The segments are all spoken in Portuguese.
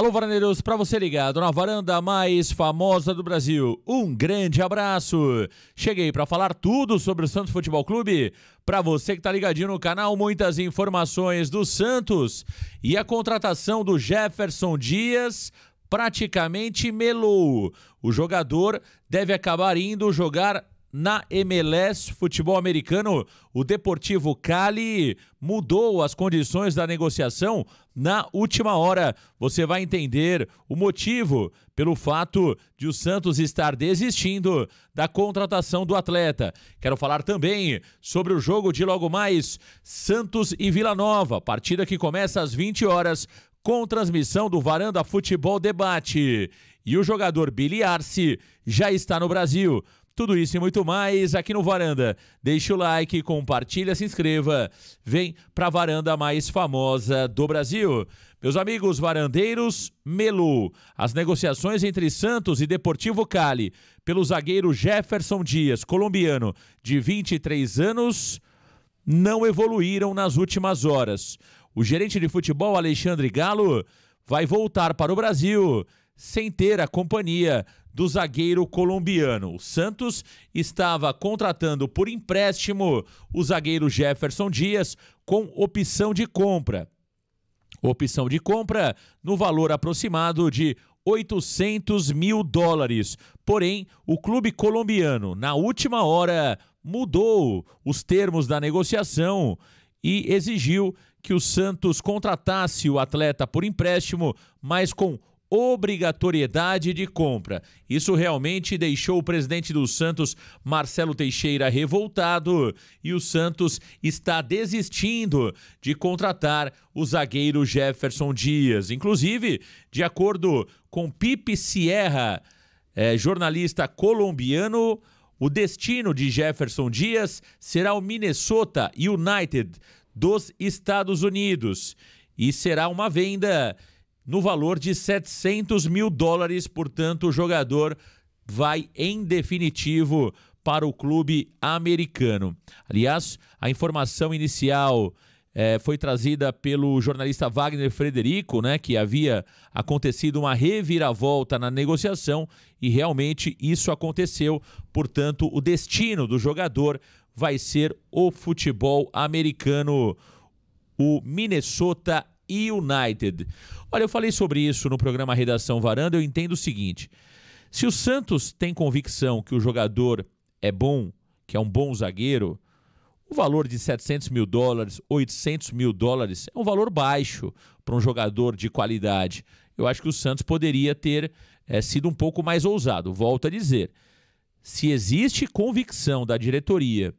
Alô, varaneiros, para você ligado na varanda mais famosa do Brasil, um grande abraço. Cheguei para falar tudo sobre o Santos Futebol Clube. Para você que tá ligadinho no canal, muitas informações do Santos e a contratação do Jefferson Dias praticamente melou. O jogador deve acabar indo jogar na MLS Futebol Americano, o Deportivo Cali mudou as condições da negociação na última hora. Você vai entender o motivo pelo fato de o Santos estar desistindo da contratação do atleta. Quero falar também sobre o jogo de logo mais Santos e Vila Nova, partida que começa às 20 horas com transmissão do Varanda Futebol Debate. E o jogador Billy Arce já está no Brasil. Tudo isso e muito mais aqui no Varanda. Deixa o like, compartilha, se inscreva. Vem para a varanda mais famosa do Brasil. Meus amigos varandeiros, Melu. As negociações entre Santos e Deportivo Cali pelo zagueiro Jefferson Dias, colombiano, de 23 anos, não evoluíram nas últimas horas. O gerente de futebol Alexandre Galo vai voltar para o Brasil sem ter a companhia do zagueiro colombiano. O Santos estava contratando por empréstimo o zagueiro Jefferson Dias com opção de compra. Opção de compra no valor aproximado de 800 mil dólares. Porém, o clube colombiano, na última hora, mudou os termos da negociação e exigiu que o Santos contratasse o atleta por empréstimo, mas com obrigatoriedade de compra. Isso realmente deixou o presidente do Santos, Marcelo Teixeira, revoltado e o Santos está desistindo de contratar o zagueiro Jefferson Dias. Inclusive, de acordo com Pipe Sierra, é, jornalista colombiano, o destino de Jefferson Dias será o Minnesota United dos Estados Unidos e será uma venda no valor de 700 mil dólares. Portanto, o jogador vai em definitivo para o clube americano. Aliás, a informação inicial é, foi trazida pelo jornalista Wagner Frederico, né, que havia acontecido uma reviravolta na negociação e realmente isso aconteceu. Portanto, o destino do jogador vai ser o futebol americano, o Minnesota United. Olha, eu falei sobre isso no programa Redação Varanda, eu entendo o seguinte: se o Santos tem convicção que o jogador é bom, que é um bom zagueiro, o valor de 700 mil dólares, 800 mil dólares é um valor baixo para um jogador de qualidade. Eu acho que o Santos poderia ter é, sido um pouco mais ousado. Volto a dizer: se existe convicção da diretoria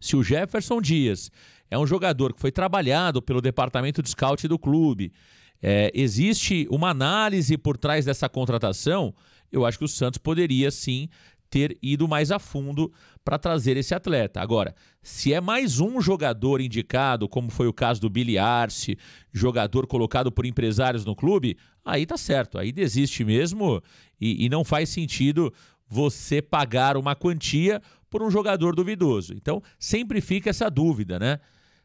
se o Jefferson Dias é um jogador que foi trabalhado pelo departamento de scout do clube, é, existe uma análise por trás dessa contratação, eu acho que o Santos poderia sim ter ido mais a fundo para trazer esse atleta. Agora, se é mais um jogador indicado, como foi o caso do Billy Arce, jogador colocado por empresários no clube, aí tá certo, aí desiste mesmo e, e não faz sentido você pagar uma quantia por um jogador duvidoso. Então, sempre fica essa dúvida, né?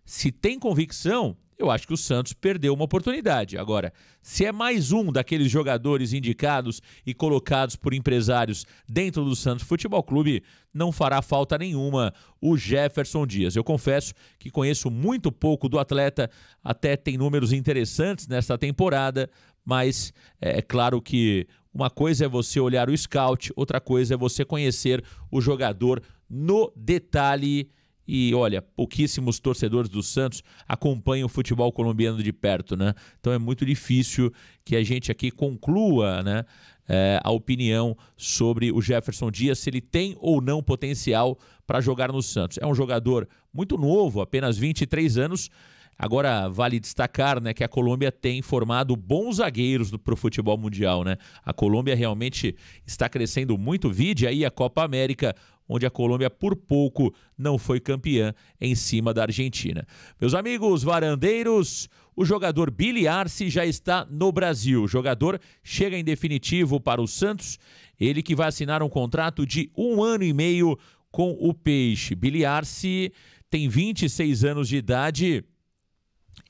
Se tem convicção, eu acho que o Santos perdeu uma oportunidade. Agora, se é mais um daqueles jogadores indicados e colocados por empresários dentro do Santos Futebol Clube, não fará falta nenhuma o Jefferson Dias. Eu confesso que conheço muito pouco do atleta, até tem números interessantes nesta temporada, mas é claro que uma coisa é você olhar o scout, outra coisa é você conhecer o jogador no detalhe. E olha, pouquíssimos torcedores do Santos acompanham o futebol colombiano de perto, né? Então é muito difícil que a gente aqui conclua, né? É, a opinião sobre o Jefferson Dias, se ele tem ou não potencial para jogar no Santos. É um jogador muito novo, apenas 23 anos, Agora, vale destacar né, que a Colômbia tem formado bons zagueiros para o futebol mundial. Né? A Colômbia realmente está crescendo muito. Vide aí a Copa América, onde a Colômbia por pouco não foi campeã em cima da Argentina. Meus amigos varandeiros, o jogador Billy Arce já está no Brasil. O jogador chega em definitivo para o Santos, ele que vai assinar um contrato de um ano e meio com o Peixe. Billy Arce tem 26 anos de idade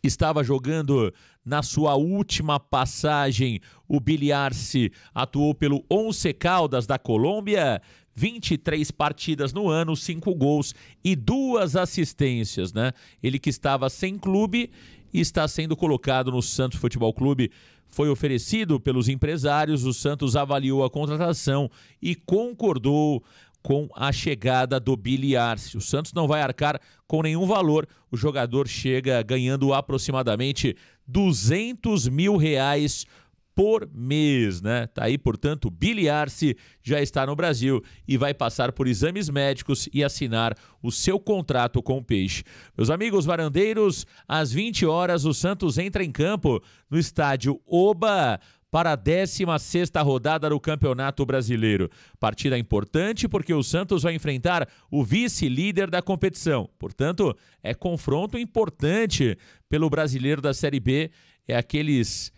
estava jogando na sua última passagem. O Biliarci atuou pelo Once Caldas da Colômbia, 23 partidas no ano, 5 gols e duas assistências, né? Ele que estava sem clube está sendo colocado no Santos Futebol Clube. Foi oferecido pelos empresários, o Santos avaliou a contratação e concordou com a chegada do Billy Arce. O Santos não vai arcar com nenhum valor. O jogador chega ganhando aproximadamente 200 mil reais por mês, né? Tá aí, portanto, Billy Arce já está no Brasil e vai passar por exames médicos e assinar o seu contrato com o Peixe. Meus amigos varandeiros, às 20 horas o Santos entra em campo no estádio Oba para a 16 rodada do Campeonato Brasileiro. Partida importante porque o Santos vai enfrentar o vice-líder da competição. Portanto, é confronto importante pelo Brasileiro da Série B. É aqueles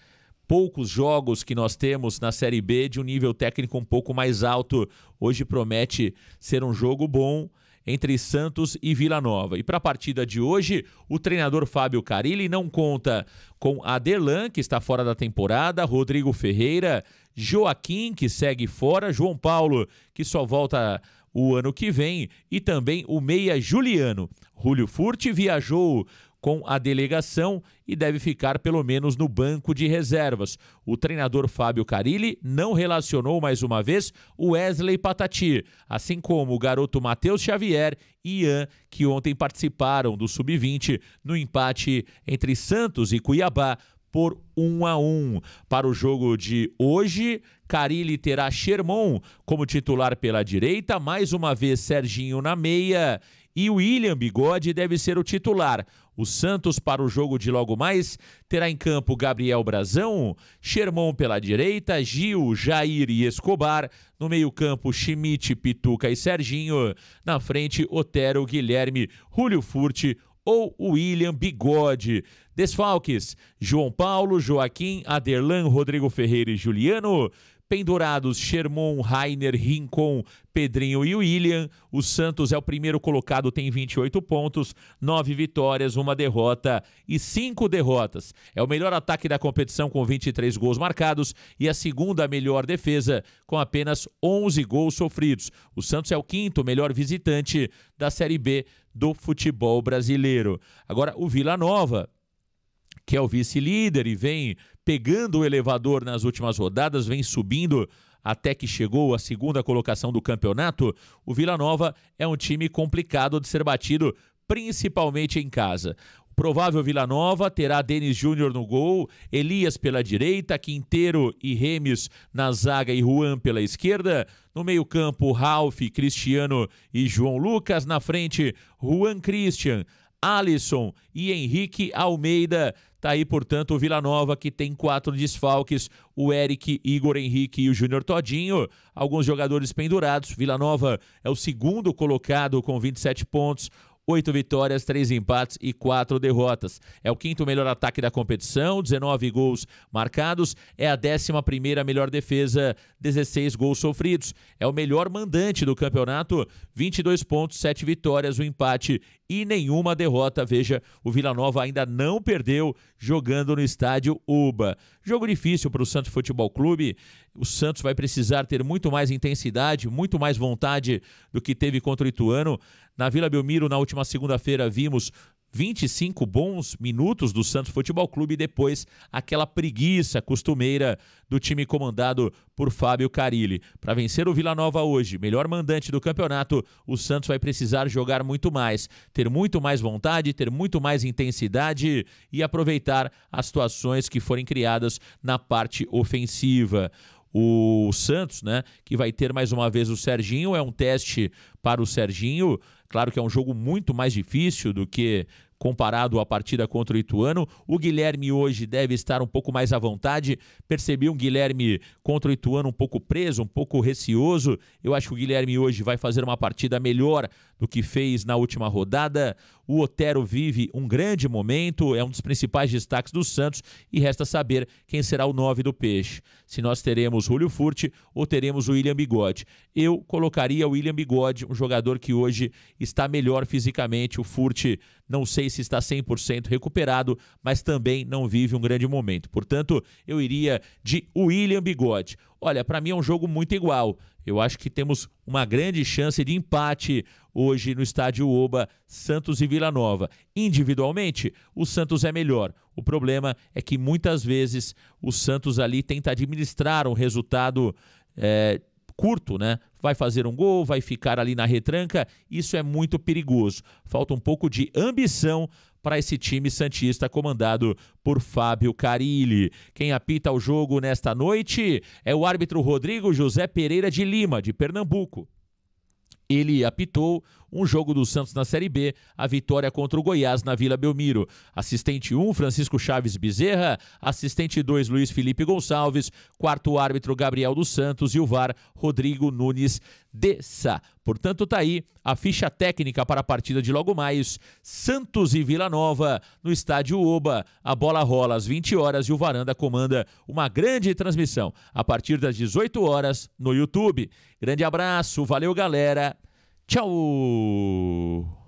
poucos jogos que nós temos na Série B de um nível técnico um pouco mais alto. Hoje promete ser um jogo bom entre Santos e Vila Nova. E para a partida de hoje, o treinador Fábio Carilli não conta com Aderlan, que está fora da temporada, Rodrigo Ferreira, Joaquim, que segue fora, João Paulo, que só volta o ano que vem, e também o meia Juliano. Rúlio Furti viajou com a delegação e deve ficar pelo menos no banco de reservas. O treinador Fábio Carilli não relacionou mais uma vez o Wesley Patati, assim como o garoto Matheus Xavier e Ian, que ontem participaram do sub-20 no empate entre Santos e Cuiabá por 1 a 1. Para o jogo de hoje, Carilli terá Sherman como titular pela direita, mais uma vez Serginho na meia e o William Bigode deve ser o titular. O Santos, para o jogo de logo mais, terá em campo Gabriel Brazão, Sherman pela direita, Gil, Jair e Escobar. No meio-campo, Schmidt, Pituca e Serginho. Na frente, Otero, Guilherme, Julio Furti ou William Bigode. Desfalques: João Paulo, Joaquim, Aderlan, Rodrigo Ferreira e Juliano. Pendurados, Sherman, Rainer, Rincon, Pedrinho e William. O Santos é o primeiro colocado, tem 28 pontos, 9 vitórias, uma derrota e 5 derrotas. É o melhor ataque da competição com 23 gols marcados e a segunda melhor defesa com apenas 11 gols sofridos. O Santos é o quinto melhor visitante da Série B do futebol brasileiro. Agora, o Vila Nova, que é o vice-líder e vem pegando o elevador nas últimas rodadas, vem subindo até que chegou à segunda colocação do campeonato. O Vila Nova é um time complicado de ser batido, principalmente em casa. O provável Vila Nova terá Denis Júnior no gol, Elias pela direita, Quinteiro e Remes na zaga e Juan pela esquerda. No meio-campo, Ralph, Cristiano e João Lucas. Na frente, Juan Christian, Alisson e Henrique Almeida. Tá aí, portanto, o Vila Nova que tem quatro desfalques: o Eric, Igor Henrique e o Júnior Todinho. Alguns jogadores pendurados. Vila Nova é o segundo colocado com 27 pontos oito vitórias, três empates e quatro derrotas. É o quinto melhor ataque da competição, 19 gols marcados. É a décima primeira melhor defesa, 16 gols sofridos. É o melhor mandante do campeonato, 22 pontos, sete vitórias, um empate e nenhuma derrota. Veja, o Vila Nova ainda não perdeu jogando no estádio Uba. Jogo difícil para o Santos Futebol Clube. O Santos vai precisar ter muito mais intensidade, muito mais vontade do que teve contra o Ituano. Na Vila Belmiro, na última segunda-feira, vimos 25 bons minutos do Santos Futebol Clube e depois aquela preguiça costumeira do time comandado por Fábio Carilli. Para vencer o Vila Nova hoje, melhor mandante do campeonato, o Santos vai precisar jogar muito mais, ter muito mais vontade, ter muito mais intensidade e aproveitar as situações que forem criadas na parte ofensiva o Santos, né? Que vai ter mais uma vez o Serginho. É um teste para o Serginho Claro que é um jogo muito mais difícil do que comparado à partida contra o Ituano. O Guilherme hoje deve estar um pouco mais à vontade. Percebi um Guilherme contra o Ituano um pouco preso, um pouco receoso. Eu acho que o Guilherme hoje vai fazer uma partida melhor do que fez na última rodada. O Otero vive um grande momento, é um dos principais destaques do Santos e resta saber quem será o 9 do Peixe. Se nós teremos Julio Furti ou teremos o William Bigode. Eu colocaria o William Bigode, um jogador que hoje está melhor fisicamente. O Furti não sei se está 100% recuperado, mas também não vive um grande momento. Portanto, eu iria de William Bigode. Olha, para mim é um jogo muito igual. Eu acho que temos uma grande chance de empate hoje no estádio Oba, Santos e Vila Nova. Individualmente, o Santos é melhor. O problema é que muitas vezes o Santos ali tenta administrar um resultado é, curto, né? vai fazer um gol, vai ficar ali na retranca. Isso é muito perigoso. Falta um pouco de ambição para esse time santista comandado por Fábio Carilli. Quem apita o jogo nesta noite é o árbitro Rodrigo José Pereira de Lima, de Pernambuco. Ele apitou um jogo do Santos na Série B, a vitória contra o Goiás na Vila Belmiro. Assistente 1, Francisco Chaves Bezerra. Assistente 2, Luiz Felipe Gonçalves. Quarto árbitro, Gabriel dos Santos. E o VAR, Rodrigo Nunes Dessa. Portanto, tá aí a ficha técnica para a partida de logo mais. Santos e Vila Nova no estádio Oba. A bola rola às 20 horas e o Varanda comanda uma grande transmissão a partir das 18 horas no YouTube. Grande abraço, valeu galera. Tchau!